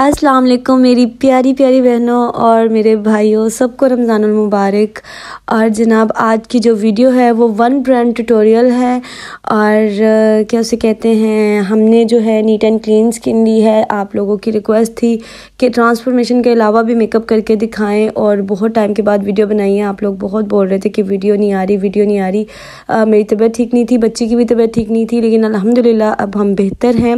अस्सलाम वालेकुम मेरी प्यारी प्यारी बहनों और मेरे भाइयों सबको रमज़ान मुबारक और जनाब आज की जो वीडियो है वो वन ब्रांड ट्यूटोरियल है और क्या उसे कहते हैं हमने जो है नीट एंड क्लीन स्किन ली है आप लोगों की रिक्वेस्ट थी कि ट्रांसफॉर्मेशन के अलावा भी मेकअप करके दिखाएं और बहुत टाइम के बाद वीडियो बनाई है आप लोग बहुत बोल रहे थे कि वीडियो नहीं आ रही वीडियो नहीं आ रही आ, मेरी तबीयत ठीक नहीं थी बच्ची की भी तबीयत ठीक नहीं थी लेकिन अलहमदिल्ला अब हम बेहतर हैं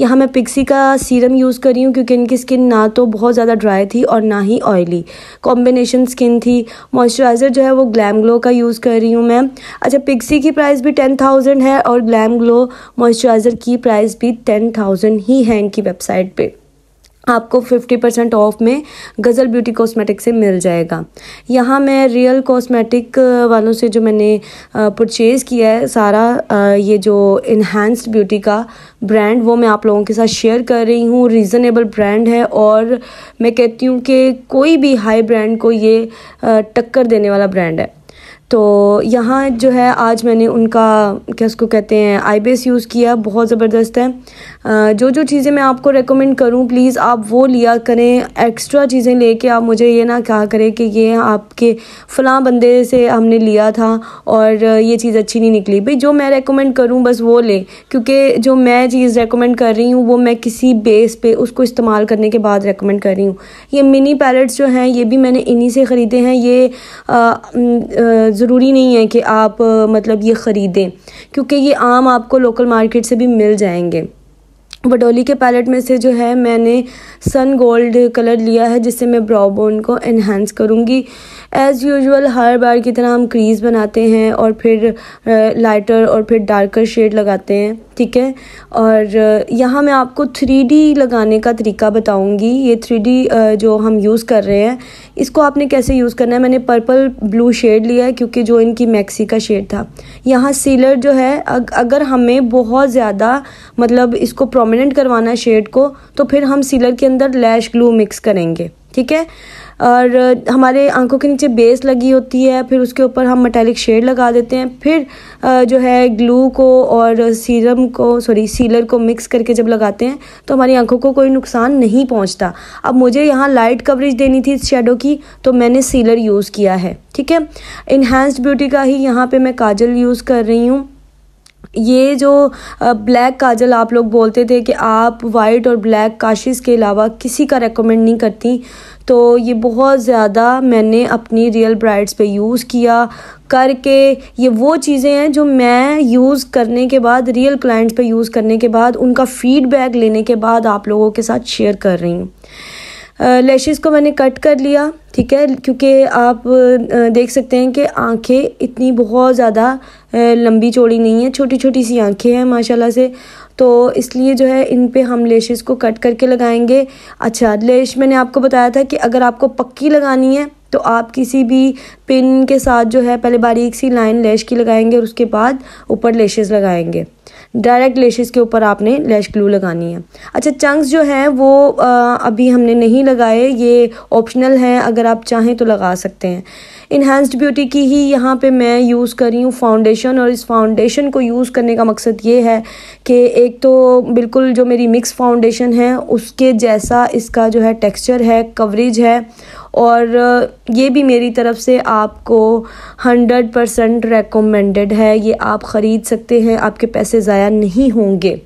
यहाँ मैं पिक्सी का सीरम यूज़ करी हूँ क्योंकि इनकी स्किन ना तो बहुत ज़्यादा ड्राई थी और ना ही ऑयली कॉम्बिनेशन स्किन थी मॉइस्चराइज़र जो है वो ग्लैम ग्लो का यूज़ कर रही हूँ मैं अच्छा पिक्सी की प्राइस भी टेन थाउजेंड है और ग्लैम ग्लो मॉइस्चराइज़र की प्राइस भी टेन थाउजेंड ही है इनकी वेबसाइट पर आपको 50 परसेंट ऑफ में गज़ल ब्यूटी कॉस्मेटिक से मिल जाएगा यहाँ मैं रियल कॉस्मेटिक वालों से जो मैंने परचेज़ किया है सारा ये जो इन्हेंस्ड ब्यूटी का ब्रांड वो मैं आप लोगों के साथ शेयर कर रही हूँ रीज़नेबल ब्रांड है और मैं कहती हूँ कि कोई भी हाई ब्रांड को ये टक्कर देने वाला ब्रांड है तो यहाँ जो है आज मैंने उनका क्या उसको कहते हैं आई बेस यूज़ किया बहुत ज़बरदस्त है जो जो चीज़ें मैं आपको रेकमेंड करूँ प्लीज़ आप वो लिया करें एक्स्ट्रा चीज़ें लेके आप मुझे ये ना कहा करें कि ये आपके फ़लाँ बंदे से हमने लिया था और ये चीज़ अच्छी नहीं निकली भाई जो मैं रेकमेंड करूँ बस वो लें क्योंकि जो मैं चीज़ रेकमेंड कर रही हूँ वो मैं किसी बेस पे उसको इस्तेमाल करने के बाद रेकमेंड कर रही हूँ ये मिनी पैलेट्स जो हैं ये भी मैंने इन्हीं से ख़रीदे हैं ये ज़रूरी नहीं है कि आप मतलब ये ख़रीदें क्योंकि ये आम आपको लोकल मार्केट से भी मिल जाएंगे बडोली के पैलेट में से जो है मैंने सन गोल्ड कलर लिया है जिससे मैं ब्राउ बोन को एनहेंस करूँगी एज़ यूजुअल हर बार की तरह हम क्रीज़ बनाते हैं और फिर लाइटर और फिर डार्कर शेड लगाते हैं ठीक है और यहाँ मैं आपको थ्री लगाने का तरीका बताऊँगी ये थ्री जो हम यूज़ कर रहे हैं इसको आपने कैसे यूज़ करना है मैंने पर्पल ब्लू शेड लिया है क्योंकि जो इनकी मैक्सी का शेड था यहाँ सीलर जो है अग, अगर हमें बहुत ज़्यादा मतलब इसको प्रोमिनेंट करवाना है शेड को तो फिर हम सीलर के अंदर लैश ग्लू मिक्स करेंगे ठीक है और हमारे आंखों के नीचे बेस लगी होती है फिर उसके ऊपर हम मेटेलिक शेड लगा देते हैं फिर जो है ग्लू को और सीरम को सॉरी सीलर को मिक्स करके जब लगाते हैं तो हमारी आंखों को कोई नुकसान नहीं पहुंचता अब मुझे यहाँ लाइट कवरेज देनी थी इस शेडो की तो मैंने सीलर यूज़ किया है ठीक है इन्हेंस्ड ब्यूटी का ही यहाँ पर मैं काजल यूज़ कर रही हूँ ये जो ब्लैक काजल आप लोग बोलते थे कि आप वाइट और ब्लैक काशिश के अलावा किसी का रेकमेंड नहीं करती तो ये बहुत ज़्यादा मैंने अपनी रियल ब्राइड्स पे यूज़ किया करके ये वो चीज़ें हैं जो मैं यूज़ करने के बाद रियल क्लाइंट्स पे यूज़ करने के बाद उनका फीडबैक लेने के बाद आप लोगों के साथ शेयर कर रही हूँ लेशेस को मैंने कट कर लिया ठीक है क्योंकि आप देख सकते हैं कि आंखें इतनी बहुत ज़्यादा लंबी चौड़ी नहीं है छोटी छोटी सी आंखें हैं माशाल्लाह से तो इसलिए जो है इन पे हम लेशेस को कट करके लगाएंगे अच्छा लेश मैंने आपको बताया था कि अगर आपको पक्की लगानी है तो आप किसी भी पिन के साथ जो है पहले बारीक सी लाइन लेश की लगाएंगे और उसके बाद ऊपर लेशेस लगाएंगे डायरेक्ट लेशेस के ऊपर आपने लैश ग्लू लगानी है अच्छा चंक्स जो हैं वो आ, अभी हमने नहीं लगाए ये ऑप्शनल हैं अगर आप चाहें तो लगा सकते हैं इन्हेंस्ड ब्यूटी की ही यहाँ पे मैं यूज़ कर रही हूँ फाउंडेशन और इस फाउंडेशन को यूज़ करने का मकसद ये है कि एक तो बिल्कुल जो मेरी मिक्स फाउंडेशन है उसके जैसा इसका जो है टेक्स्चर है कवरेज है और ये भी मेरी तरफ से आपको 100% रेकमेंडेड है ये आप ख़रीद सकते हैं आपके पैसे ज़ाया नहीं होंगे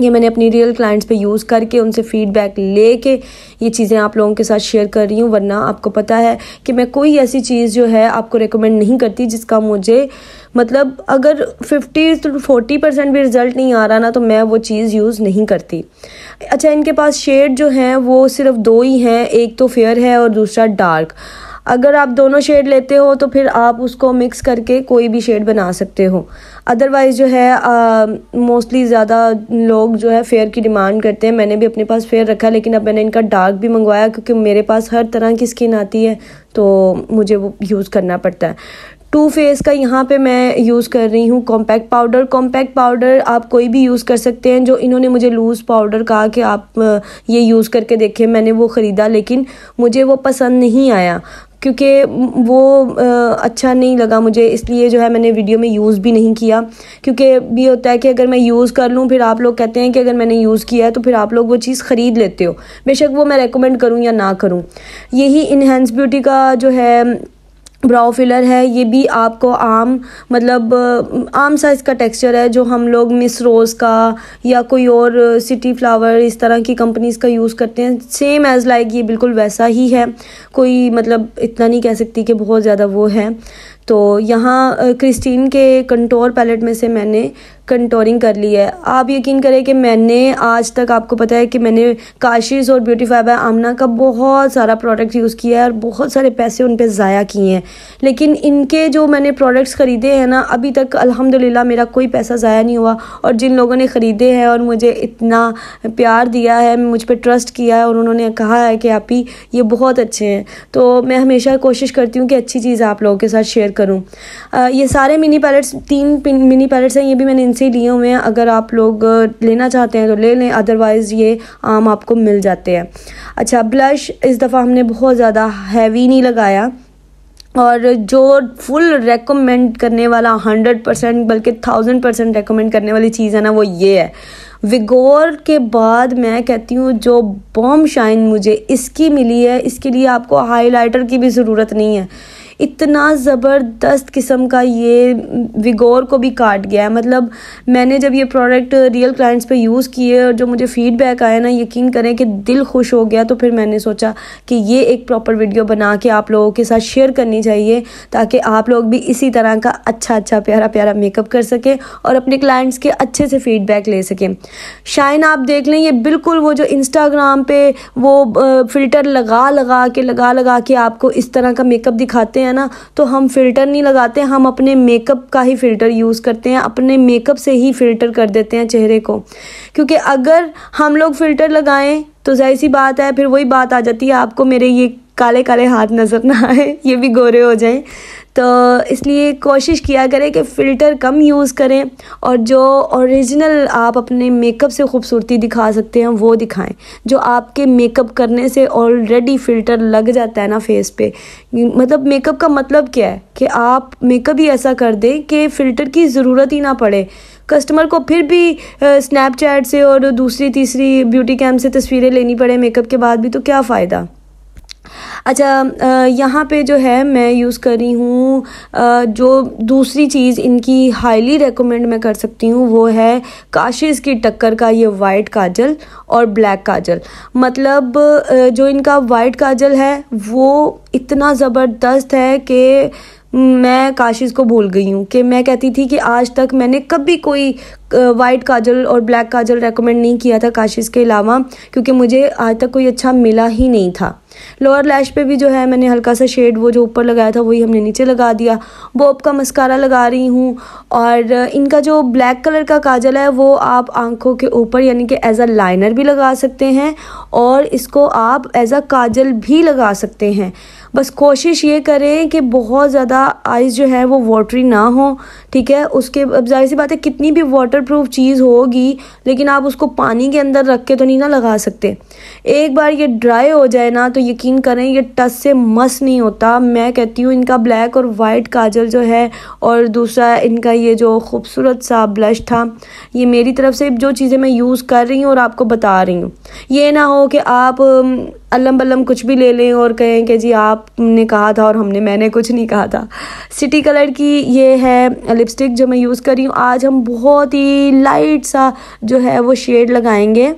ये मैंने अपनी रियल क्लाइंट्स पे यूज़ करके उनसे फीडबैक ले के ये चीज़ें आप लोगों के साथ शेयर कर रही हूँ वरना आपको पता है कि मैं कोई ऐसी चीज़ जो है आपको रिकमेंड नहीं करती जिसका मुझे मतलब अगर 50 टू 40 परसेंट भी रिज़ल्ट नहीं आ रहा ना तो मैं वो चीज़ यूज़ नहीं करती अच्छा इनके पास शेड जो हैं वो सिर्फ दो ही हैं एक तो फेयर है और दूसरा डार्क अगर आप दोनों शेड लेते हो तो फिर आप उसको मिक्स करके कोई भी शेड बना सकते हो अदरवाइज़ जो है मोस्टली uh, ज़्यादा लोग जो है फेयर की डिमांड करते हैं मैंने भी अपने पास फेयर रखा लेकिन अब मैंने इनका डार्क भी मंगवाया क्योंकि मेरे पास हर तरह की स्किन आती है तो मुझे वो यूज़ करना पड़ता है टू फेस का यहाँ पे मैं यूज़ कर रही हूँ कॉम्पैक्ट पाउडर कॉम्पैक्ट पाउडर आप कोई भी यूज़ कर सकते हैं जो इन्होंने मुझे लूज़ पाउडर कहा कि आप uh, ये यूज़ करके देखें मैंने वो ख़रीदा लेकिन मुझे वो पसंद नहीं आया क्योंकि वो अच्छा नहीं लगा मुझे इसलिए जो है मैंने वीडियो में यूज़ भी नहीं किया क्योंकि ये होता है कि अगर मैं यूज़ कर लूँ फिर आप लोग कहते हैं कि अगर मैंने यूज़ किया है तो फिर आप लोग वो चीज़ ख़रीद लेते हो बेशक वो मैं रिकमेंड करूँ या ना करूँ यही इन्हेंस ब्यूटी का जो है ब्राउ फिलर है ये भी आपको आम मतलब आम साइज़ का टेक्सचर है जो हम लोग मिस रोज़ का या कोई और सिटी फ्लावर इस तरह की कंपनीज़ का यूज़ करते हैं सेम एज़ लाइक ये बिल्कुल वैसा ही है कोई मतलब इतना नहीं कह सकती कि बहुत ज़्यादा वो है तो यहाँ क्रिस्टीन के कंटोर पैलेट में से मैंने कंटोरिंग कर ली है आप यकीन करें कि मैंने आज तक आपको पता है कि मैंने काशिश और ब्यूटी बाय आमना का बहुत सारा प्रोडक्ट यूज़ किया है और बहुत सारे पैसे उन पर ज़ाया किए हैं लेकिन इनके जो मैंने प्रोडक्ट्स ख़रीदे हैं ना अभी तक अल्हम्दुलिल्लाह मेरा कोई पैसा ज़ाया नहीं हुआ और जिन लोगों ने ख़रीदे हैं और मुझे इतना प्यार दिया है मुझ पर ट्रस्ट किया है और उन्होंने कहा है कि आप ही ये बहुत अच्छे हैं तो मैं हमेशा कोशिश करती हूँ कि अच्छी चीज़ आप लोगों के साथ शेयर करूँ ये सारे मिनी पैलेट्स तीन मिनी पैलेट्स हैं ये भी मैंने इनसे लिए हुए हैं अगर आप लोग लेना चाहते हैं तो ले लें अदरवाइज़ ये आम आपको मिल जाते हैं अच्छा ब्लश इस दफ़ा हमने बहुत ज़्यादा हैवी नहीं लगाया और जो फुल रेकमेंड करने वाला हंड्रेड परसेंट बल्कि थाउजेंड परसेंट रेकमेंड करने वाली चीज़ है ना वो ये है विगोर के बाद मैं कहती हूँ जो बॉम शाइन मुझे इसकी मिली है इसके लिए आपको हाइलाइटर की भी ज़रूरत नहीं है इतना ज़बरदस्त किस्म का ये विगोर को भी काट गया है मतलब मैंने जब ये प्रोडक्ट रियल क्लाइंट्स पे यूज़ किए और जो मुझे फीडबैक आया ना यकीन करें कि दिल खुश हो गया तो फिर मैंने सोचा कि ये एक प्रॉपर वीडियो बना के आप लोगों के साथ शेयर करनी चाहिए ताकि आप लोग भी इसी तरह का अच्छा अच्छा प्यारा प्यारा मेकअप कर सकें और अपने क्लाइंट्स के अच्छे से फीडबैक ले सकें शाइन आप देख लें ये बिल्कुल वो जो इंस्टाग्राम पे वो फ़िल्टर लगा लगा के लगा लगा के आपको इस तरह का मेकअप दिखाते हैं है ना तो हम फ़िल्टर नहीं लगाते हम अपने मेकअप का ही फ़िल्टर यूज़ करते हैं अपने मेकअप से ही फ़िल्टर कर देते हैं चेहरे को क्योंकि अगर हम लोग फ़िल्टर लगाएं तो जाहिर सी बात है फिर वही बात आ जाती है आपको मेरे ये काले काले हाथ नज़र ना आए ये भी गोरे हो जाएं तो इसलिए कोशिश किया करें कि फ़िल्टर कम यूज़ करें और जो ओरिजिनल आप अपने मेकअप से खूबसूरती दिखा सकते हैं वो दिखाएं जो आपके मेकअप करने से ऑलरेडी फ़िल्टर लग जाता है ना फेस पे मतलब मेकअप का मतलब क्या है कि आप मेकअप ही ऐसा कर दें कि फ़िल्टर की ज़रूरत ही ना पड़े कस्टमर को फिर भी स्नैपचैट से और दूसरी तीसरी ब्यूटी कैम से तस्वीरें लेनी पड़े मेकअप के बाद भी तो क्या फ़ायदा अच्छा यहाँ पे जो है मैं यूज़ कर रही हूँ जो दूसरी चीज़ इनकी हाईली रिकमेंड मैं कर सकती हूँ वो है काशिज़ की टक्कर का ये वाइट काजल और ब्लैक काजल मतलब जो इनका वाइट काजल है वो इतना ज़बरदस्त है कि मैं काशिश को भूल गई हूँ कि मैं कहती थी कि आज तक मैंने कभी कोई वाइट काजल और ब्लैक काजल रेकमेंड नहीं किया था काशिश के अलावा क्योंकि मुझे आज तक कोई अच्छा मिला ही नहीं था लोअर लैश पे भी जो है मैंने हल्का सा शेड वो जो ऊपर लगाया था वही हमने नीचे लगा दिया वो का मस्कारा लगा रही हूँ और इनका जो ब्लैक कलर का काजल है वो आप आंखों के ऊपर यानी कि एज अ लाइनर भी लगा सकते हैं और इसको आप एज अ काजल भी लगा सकते हैं बस कोशिश ये करें कि बहुत ज़्यादा आइस जो है वो वाटरी ना हो ठीक है उसके अब जाहिर सी बात है कितनी भी वाटर प्रूफ चीज़ होगी लेकिन आप उसको पानी के अंदर रख के तो नहीं ना लगा सकते एक बार ये ड्राई हो जाए ना तो यकीन करें ये टच से मस नहीं होता मैं कहती हूँ इनका ब्लैक और वाइट काजल जो है और दूसरा इनका ये जो खूबसूरत सा ब्लश था ये मेरी तरफ से जो चीज़ें मैं यूज़ कर रही हूँ और आपको बता रही हूँ ये ना हो कि आप अल्लम बल्लम कुछ भी ले लें और कहें कि जी आपने कहा था और हमने मैंने कुछ नहीं कहा था सिटी कलर की ये है लिपस्टिक जो मैं यूज़ कर रही हूँ आज हम बहुत ही लाइट सा जो है वो शेड लगाएंगे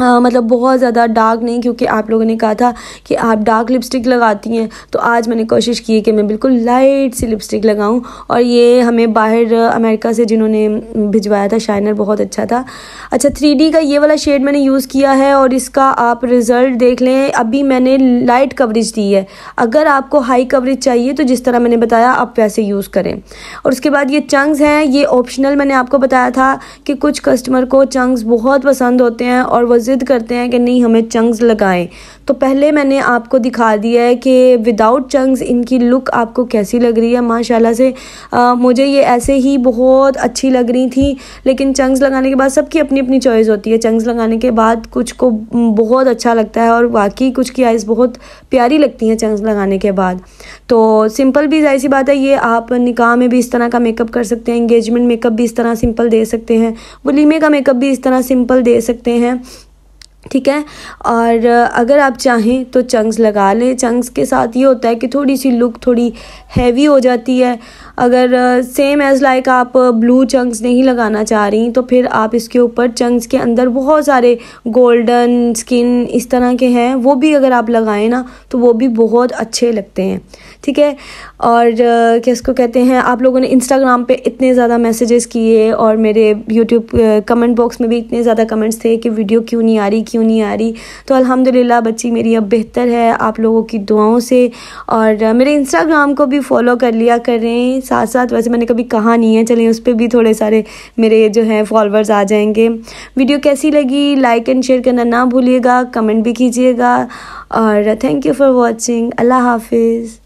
आ, मतलब बहुत ज़्यादा डार्क नहीं क्योंकि आप लोगों ने कहा था कि आप डार्क लिपस्टिक लगाती हैं तो आज मैंने कोशिश की है कि मैं बिल्कुल लाइट सी लिपस्टिक लगाऊं और ये हमें बाहर अमेरिका से जिन्होंने भिजवाया था शाइनर बहुत अच्छा था अच्छा थ्री का ये वाला शेड मैंने यूज़ किया है और इसका आप रिज़ल्ट देख लें अभी मैंने लाइट कवरेज दी है अगर आपको हाई कवरेज चाहिए तो जिस तरह मैंने बताया आप वैसे यूज़ करें और उसके बाद ये चंग्स हैं ये ऑप्शनल मैंने आपको बताया था कि कुछ कस्टमर को चंग्स बहुत पसंद होते हैं और वह जिद करते हैं कि नहीं हमें चंग्स लगाएं तो पहले मैंने आपको दिखा दिया है कि विदाउट चंग्स इनकी लुक आपको कैसी लग रही है माशाल्लाह से आ, मुझे ये ऐसे ही बहुत अच्छी लग रही थी लेकिन चंग्स लगाने के बाद सबकी अपनी अपनी चॉइस होती है चंग्स लगाने के बाद कुछ को बहुत अच्छा लगता है और वाकई कुछ की आइज़ बहुत प्यारी लगती हैं चंग्स लगाने के बाद तो सिंपल भी ऐसी बात है ये आप निकाह में भी इस तरह का मेकअप कर सकते हैं इंगेजमेंट मेकअप भी इस तरह सिंपल दे सकते हैं वलीमे का मेकअप भी इस तरह सिंपल दे सकते हैं ठीक है और अगर आप चाहें तो चंक्स लगा लें चंक्स के साथ ये होता है कि थोड़ी सी लुक थोड़ी हैवी हो जाती है अगर सेम एज़ लाइक आप ब्लू चंक्स नहीं लगाना चाह रही तो फिर आप इसके ऊपर चंक्स के अंदर बहुत सारे गोल्डन स्किन इस तरह के हैं वो भी अगर आप लगाएं ना तो वो भी बहुत अच्छे लगते हैं ठीक है और क्या इसको कहते हैं आप लोगों ने इंस्टाग्राम पे इतने ज़्यादा मैसेजेस किए और मेरे यूट्यूब कमेंट बॉक्स में भी इतने ज़्यादा कमेंट्स थे कि वीडियो क्यों नहीं आ रही क्यों नहीं आ रही तो अल्हम्दुलिल्लाह बच्ची मेरी अब बेहतर है आप लोगों की दुआओं से और मेरे इंस्टाग्राम को भी फॉलो कर लिया करें साथ साथ वैसे मैंने कभी कहा नहीं है चलें उस पर भी थोड़े सारे मेरे जो हैं फॉलोअर्स आ जाएंगे वीडियो कैसी लगी लाइक एंड शेयर करना ना भूलिएगा कमेंट भी कीजिएगा और थैंक यू फॉर वॉचिंग अल्लाह हाफिज़